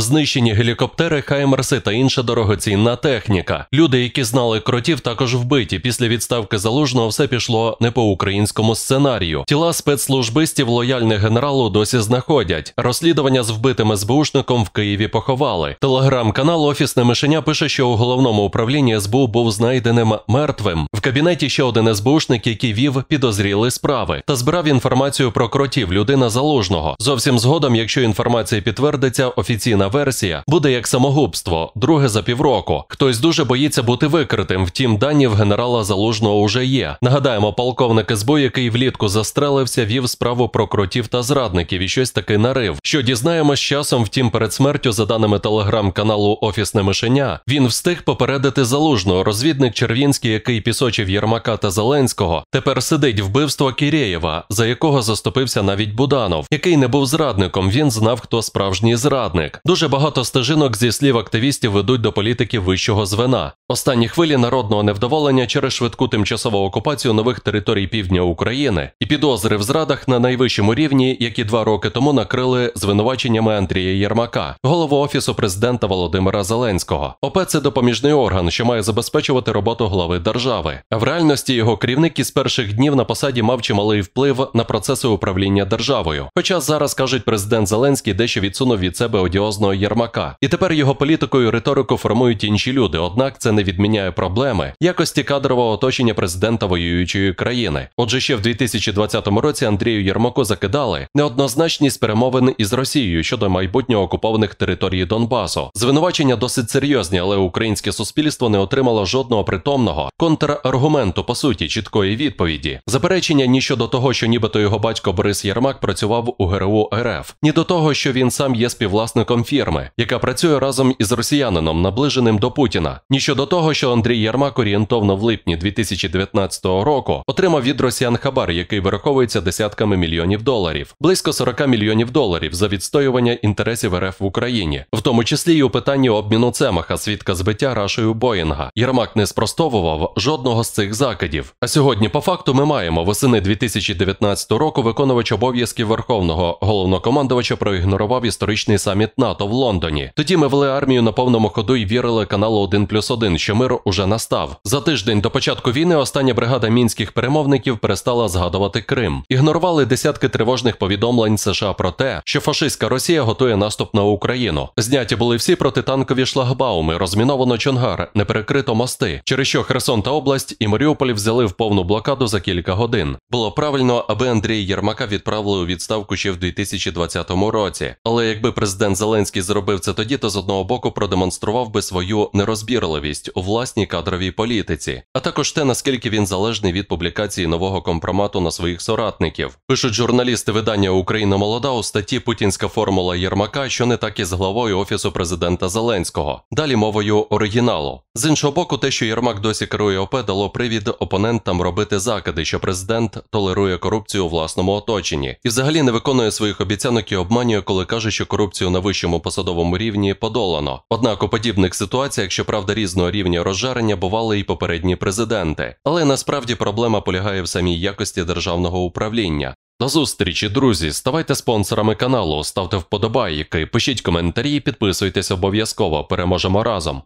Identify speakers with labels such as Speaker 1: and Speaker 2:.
Speaker 1: Знищені гелікоптери, хаймерси та інша дорогоцінна техніка. Люди, які знали кротів, також вбиті. Після відставки залужного все пішло не по українському сценарію. Тіла спецслужбистів лояльних генералу досі знаходять. Розслідування з вбитим СБУшником в Києві поховали. Телеграм-канал Офісне Мишеня пише, що у головному управлінні СБУ був знайденим мертвим. В кабінеті ще один СБУшник, який вів підозріли справи, та збирав інформацію про кротів людина залужного. Зовсім згодом, якщо інформація підтвердиться, офіційна версія буде як самогубство, друге за півроку. Хтось дуже боїться бути викритим. Втім, дані в генерала залужного вже є. Нагадаємо, полковник СБУ, який влітку застрелився, вів справу про крутів та зрадників і щось таки нарив. Що дізнаємось часом, втім, перед смертю, за даними телеграм-каналу Офісне мишеня, він встиг попередити залужного розвідник Червінський, який пісочив Єрмака та Зеленського. Тепер сидить вбивство Кірєєва, за якого заступився навіть Буданов, який не був зрадником. Він знав, хто справжній зрадник. Дуже Дуже багато стежинок зі слів активістів ведуть до політики вищого звена. Останні хвилі народного невдоволення через швидку тимчасову окупацію нових територій півдня України і підозри в зрадах на найвищому рівні, які два роки тому накрили звинуваченнями Андрія Єрмака, голову офісу президента Володимира Зеленського. ОП – це допоміжний орган, що має забезпечувати роботу глави держави. А в реальності його керівник із перших днів на посаді мав чималий вплив на процеси управління державою. Хоча зараз кажуть, президент Зеленський дещо відсунув від себе одіозну одіозного Єрмака. І тепер його політикою і риторику формують інші люди. Однак це не відміняє проблеми якості кадрового оточення президента воюючої країни. Отже, ще в 2020 році Андрію Єрмаку закидали неоднозначність перемовин із Росією щодо майбутнього окупованих територій Донбасу. Звинувачення досить серйозні, але українське суспільство не отримало жодного притомного контраргументу по суті чіткої відповіді. Заперечення ні щодо того, що нібито його батько Борис Єрмак працював у ГРУ РФ, ні до того, що він сам є співвласником фірми, яка працює разом із росіянином, наближеним до Путіна. Ні щодо того, що Андрій Ярмак орієнтовно в липні 2019 року отримав від росіян хабар, який вираховується десятками мільйонів доларів, близько 40 мільйонів доларів за відстоювання інтересів РФ в Україні, в тому числі й у питанні обміну Цемаха, свідка збиття рашою Боїнга. Єрмак не спростовував жодного з цих закидів. А сьогодні, по факту, ми маємо восени 2019 року виконувач обов'язків верховного головнокомандувача проігнорував історичний саміт НАТО. НАТО в Лондоні. Тоді ми вели армію на повному ходу і вірили каналу 1 плюс 1, що мир уже настав. За тиждень до початку війни остання бригада мінських перемовників перестала згадувати Крим. Ігнорували десятки тривожних повідомлень США про те, що фашистська Росія готує наступ на Україну. Зняті були всі протитанкові шлагбауми, розміновано Чонгар, не перекрито мости, через що Херсон та область і Маріуполь взяли в повну блокаду за кілька годин. Було правильно, аби Андрій Єрмака відправили у відставку ще в 2020 році. Але якби президент Зеленський Зеленський зробив це тоді, то з одного боку продемонстрував би свою нерозбірливість у власній кадровій політиці, а також те, наскільки він залежний від публікації нового компромату на своїх соратників. Пишуть журналісти видання Україна молода у статті Путінська формула Єрмака, що не так і з главою офісу президента Зеленського, далі мовою оригіналу. З іншого боку, те, що Єрмак досі керує ОП, дало привід опонентам робити закиди, що президент толерує корупцію у власному оточенні і взагалі не виконує своїх обіцянок і обманює, коли каже, що корупцію на вищому посадовому рівні подолано. Однак у подібних ситуаціях, щоправда, різного рівня розжарення бували і попередні президенти. Але насправді проблема полягає в самій якості державного управління. До зустрічі, друзі! Ставайте спонсорами каналу, ставте вподобайки, пишіть коментарі, підписуйтесь обов'язково. Переможемо разом.